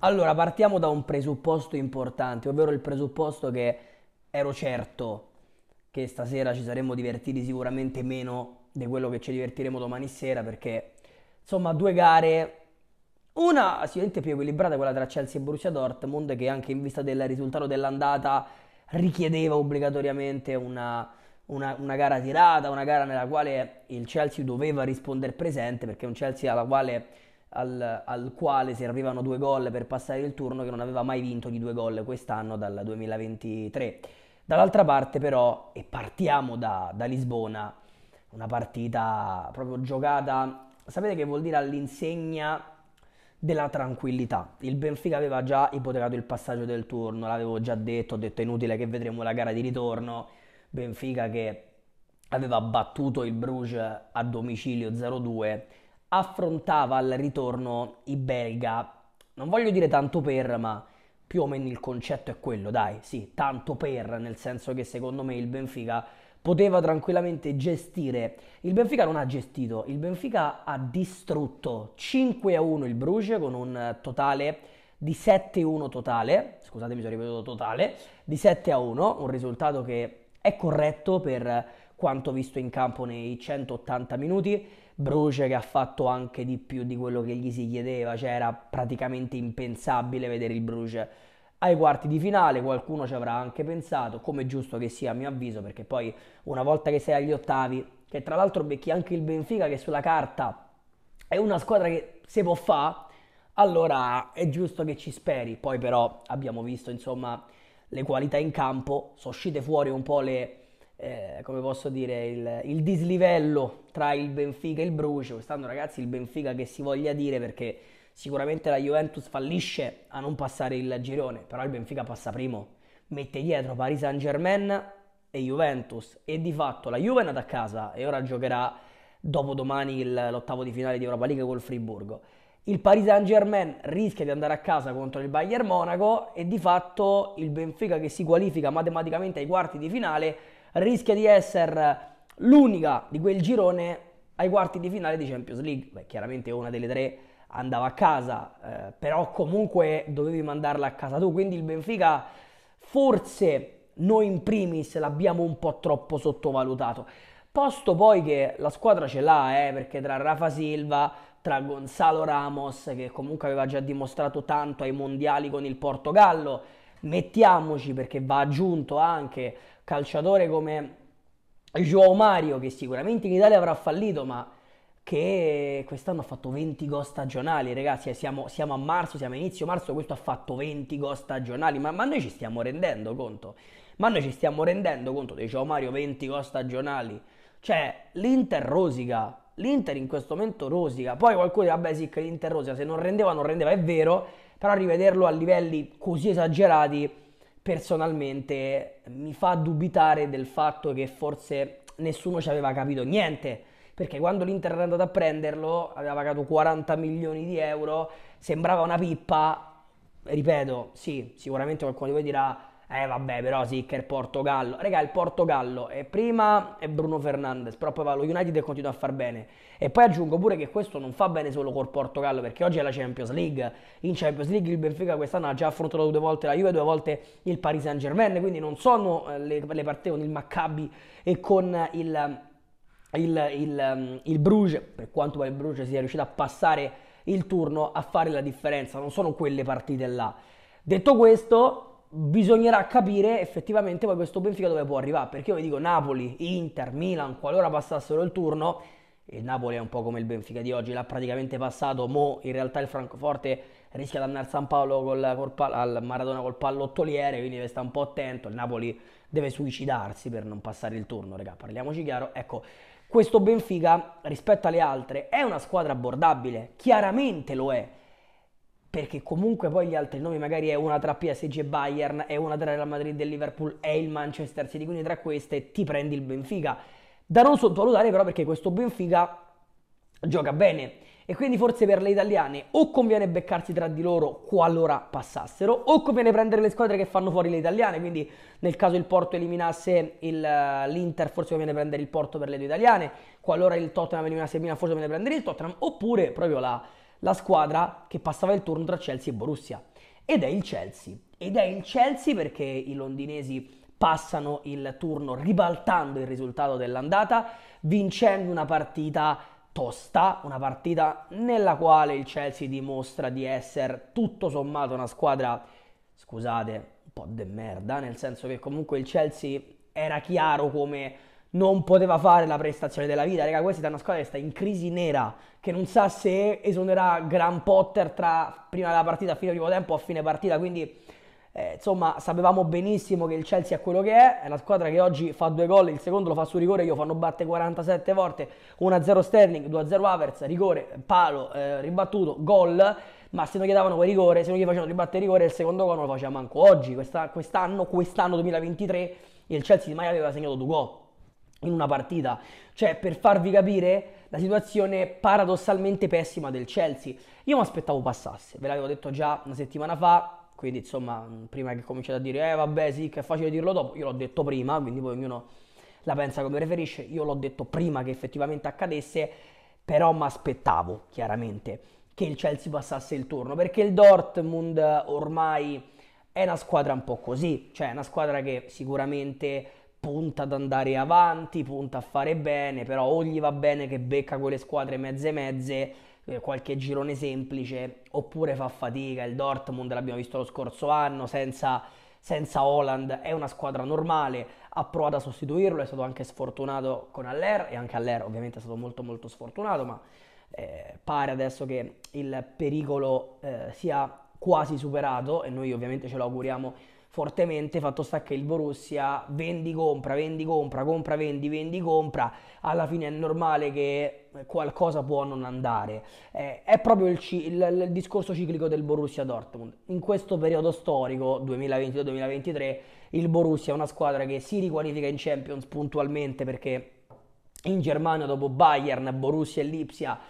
Allora, partiamo da un presupposto importante, ovvero il presupposto che ero certo che stasera ci saremmo divertiti sicuramente meno di quello che ci divertiremo domani sera perché insomma due gare una sicuramente più equilibrata quella tra Chelsea e Borussia Dortmund che anche in vista del risultato dell'andata richiedeva obbligatoriamente una, una, una gara tirata, una gara nella quale il Chelsea doveva rispondere presente perché è un Chelsea alla quale al, al, quale servivano due gol per passare il turno, che non aveva mai vinto di due gol quest'anno dal 2023. Dall'altra parte però, e partiamo da, da Lisbona, una partita proprio giocata, sapete che vuol dire all'insegna della tranquillità. Il Benfica aveva già ipotecato il passaggio del turno, l'avevo già detto, ho detto inutile che vedremo la gara di ritorno. Benfica che aveva battuto il Bruges a domicilio 0-2 affrontava al ritorno i belga. Non voglio dire tanto per, ma più o meno il concetto è quello, dai, sì, tanto per, nel senso che secondo me il Benfica poteva tranquillamente gestire. Il Benfica non ha gestito, il Benfica ha distrutto 5 a 1 il Bruges con un totale di 7 a 1 totale, scusatemi se ho ripetuto totale, di 7 a 1, un risultato che è corretto per quanto visto in campo nei 180 minuti. Bruce che ha fatto anche di più di quello che gli si chiedeva, cioè era praticamente impensabile vedere il Bruce ai quarti di finale, qualcuno ci avrà anche pensato, come giusto che sia a mio avviso, perché poi una volta che sei agli ottavi, che tra l'altro becchi anche il Benfica che sulla carta è una squadra che se può fa, allora è giusto che ci speri. Poi però abbiamo visto insomma le qualità in campo, sono uscite fuori un po' le eh, come posso dire, il, il, dislivello tra il Benfica e il Bruce. Quest'anno, ragazzi, il Benfica che si voglia dire perché sicuramente la Juventus fallisce a non passare il girone, però il Benfica passa primo, mette dietro Paris Saint Germain e Juventus e di fatto la Juve è andata a casa e ora giocherà dopodomani l'ottavo di finale di Europa League col Friburgo. Il Paris Saint Germain rischia di andare a casa contro il Bayern Monaco e di fatto il Benfica che si qualifica matematicamente ai quarti di finale rischia di essere l'unica di quel girone ai quarti di finale di Champions League. Beh, chiaramente una delle tre andava a casa, eh, però comunque dovevi mandarla a casa tu, quindi il Benfica forse noi in primis l'abbiamo un po' troppo sottovalutato. Posto poi che la squadra ce l'ha, eh, perché tra Rafa Silva, tra Gonzalo Ramos, che comunque aveva già dimostrato tanto ai mondiali con il Portogallo, mettiamoci perché va aggiunto anche calciatore come Joao Mario che sicuramente in Italia avrà fallito ma che quest'anno ha fatto 20 gol stagionali, ragazzi, eh, siamo, siamo, a marzo, siamo a inizio marzo, questo ha fatto 20 gol stagionali, ma, ma, noi ci stiamo rendendo conto, ma noi ci stiamo rendendo conto, dicevo Mario, 20 gol stagionali, cioè l'Inter rosica, l'Inter in questo momento rosica, poi qualcuno dice, vabbè sì che l'Inter rosica, se non rendeva non rendeva, è vero, però rivederlo a livelli così esagerati personalmente mi fa dubitare del fatto che forse nessuno ci aveva capito niente, perché quando l'Inter era andato a prenderlo, aveva pagato 40 milioni di euro, sembrava una pippa, ripeto, sì, sicuramente qualcuno di voi dirà eh vabbè, però sì, che è il Portogallo. Raga, il Portogallo è eh, prima è Bruno Fernandes, però poi va lo United e continua a far bene. E poi aggiungo pure che questo non fa bene solo col Portogallo, perché oggi è la Champions League. In Champions League il Benfica quest'anno ha già affrontato due volte la Juve, due volte il Paris Saint-Germain, quindi non sono eh, le, le partite con il Maccabi e con il, il, il, mm, il Bruges, per quanto poi il Bruges sia riuscito a passare il turno a fare la differenza, non sono quelle partite là. Detto questo, bisognerà capire effettivamente poi questo Benfica dove può arrivare, perché io vi dico Napoli, Inter, Milan, qualora passassero il turno, il Napoli è un po' come il Benfica di oggi, l'ha praticamente passato, mo in realtà il Francoforte rischia di andare a San Paolo col, col, al Maradona col pallottoliere, quindi deve stare un po' attento, il Napoli deve suicidarsi per non passare il turno, raga, parliamoci chiaro, ecco, questo Benfica rispetto alle altre è una squadra abbordabile, chiaramente lo è, perché comunque poi gli altri nomi magari è una tra PSG e Bayern, è una tra Real Madrid e Liverpool, è il Manchester City, quindi tra queste ti prendi il Benfica. Da non sottovalutare però perché questo Benfica gioca bene e quindi forse per le italiane o conviene beccarsi tra di loro qualora passassero o conviene prendere le squadre che fanno fuori le italiane quindi nel caso il Porto eliminasse il, l'Inter forse conviene prendere il Porto per le due italiane qualora il Tottenham eliminasse il Milan forse conviene prendere il Tottenham oppure proprio la la squadra che passava il turno tra Chelsea e Borussia. Ed è il Chelsea. Ed è il Chelsea perché i londinesi passano il turno ribaltando il risultato dell'andata, vincendo una partita tosta, una partita nella quale il Chelsea dimostra di essere tutto sommato una squadra, scusate, un po' de merda, nel senso che comunque il Chelsea era chiaro come non poteva fare la prestazione della vita. Raga, questa è una squadra che sta in crisi nera, che non sa se esonerà Gran Potter tra prima della partita, fine primo tempo o a fine partita. Quindi, eh, insomma, sapevamo benissimo che il Chelsea è quello che è. È la squadra che oggi fa due gol, il secondo lo fa su rigore, io fanno batte 47 volte, 1-0 Sterling, 2-0 Havertz, rigore, palo, eh, ribattuto, gol. Ma se non gli davano quel rigore, se non gli facevano ribattere rigore, il secondo gol non lo faceva manco oggi. Questa, quest'anno, quest'anno 2023, il Chelsea di Maia aveva segnato due gol in una partita. Cioè, per farvi capire la situazione paradossalmente pessima del Chelsea. Io mi aspettavo passasse, ve l'avevo detto già una settimana fa, quindi insomma, prima che cominciate a dire "Eh vabbè, sì, che è facile dirlo dopo", io l'ho detto prima, quindi poi ognuno la pensa come preferisce. Io l'ho detto prima che effettivamente accadesse, però mi aspettavo, chiaramente, che il Chelsea passasse il turno, perché il Dortmund ormai è una squadra un po' così, cioè è una squadra che sicuramente punta ad andare avanti, punta a fare bene, però o gli va bene che becca quelle squadre mezze mezze, eh, qualche girone semplice, oppure fa fatica. Il Dortmund l'abbiamo visto lo scorso anno senza, senza Holland, è una squadra normale, ha provato a sostituirlo, è stato anche sfortunato con Aller e anche Aller ovviamente è stato molto molto sfortunato, ma eh, pare adesso che il pericolo eh, sia quasi superato e noi ovviamente ce lo auguriamo fortemente, fatto sta che il Borussia vendi, compra, vendi, compra, compra, vendi, vendi, compra, alla fine è normale che qualcosa può non andare. Eh, è proprio il, il, il, discorso ciclico del Borussia Dortmund. In questo periodo storico, 2022-2023, il Borussia è una squadra che si riqualifica in Champions puntualmente perché in Germania dopo Bayern, Borussia e Lipsia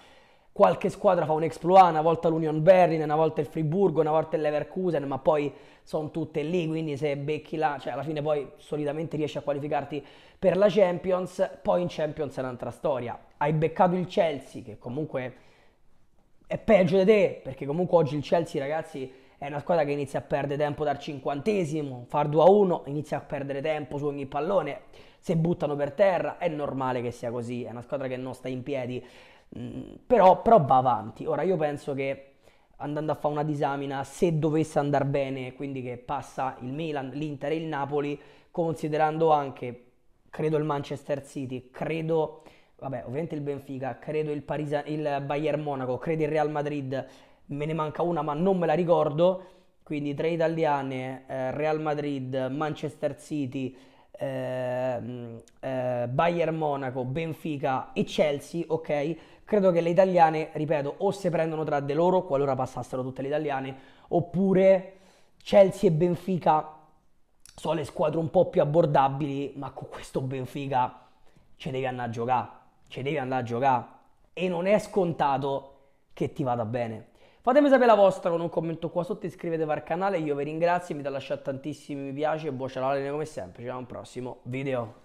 qualche squadra fa un exploit, una volta l'Union Berlin, una volta il Friburgo, una volta il Leverkusen, ma poi sono tutte lì, quindi se becchi là, cioè alla fine poi solitamente riesci a qualificarti per la Champions, poi in Champions è un'altra storia. Hai beccato il Chelsea, che comunque è peggio di te, perché comunque oggi il Chelsea, ragazzi, è una squadra che inizia a perdere tempo dal cinquantesimo, far 2 a 1, inizia a perdere tempo su ogni pallone, se buttano per terra è normale che sia così, è una squadra che non sta in piedi. Mm, però, però va avanti. Ora io penso che andando a fare una disamina, se dovesse andare bene, quindi che passa il Milan, l'Inter e il Napoli, considerando anche, credo il Manchester City, credo, vabbè, ovviamente il Benfica, credo il, Parisa, il Bayern Monaco, credo il Real Madrid, me ne manca una ma non me la ricordo, quindi tre italiane, eh, Real Madrid, Manchester City, eh, eh, Bayern Monaco, Benfica e Chelsea, ok? Credo che le italiane, ripeto, o se prendono tra di loro, qualora passassero tutte le italiane, oppure Chelsea e Benfica sono le squadre un po' più abbordabili, ma con questo Benfica ci devi andare a giocare, ci devi andare a giocare e non è scontato che ti vada bene. Fatemi sapere la vostra con un commento qua sotto, iscrivetevi al canale, io vi ringrazio, mi da lasciare tantissimi mi piace e buon ciao come sempre, ci vediamo al prossimo video.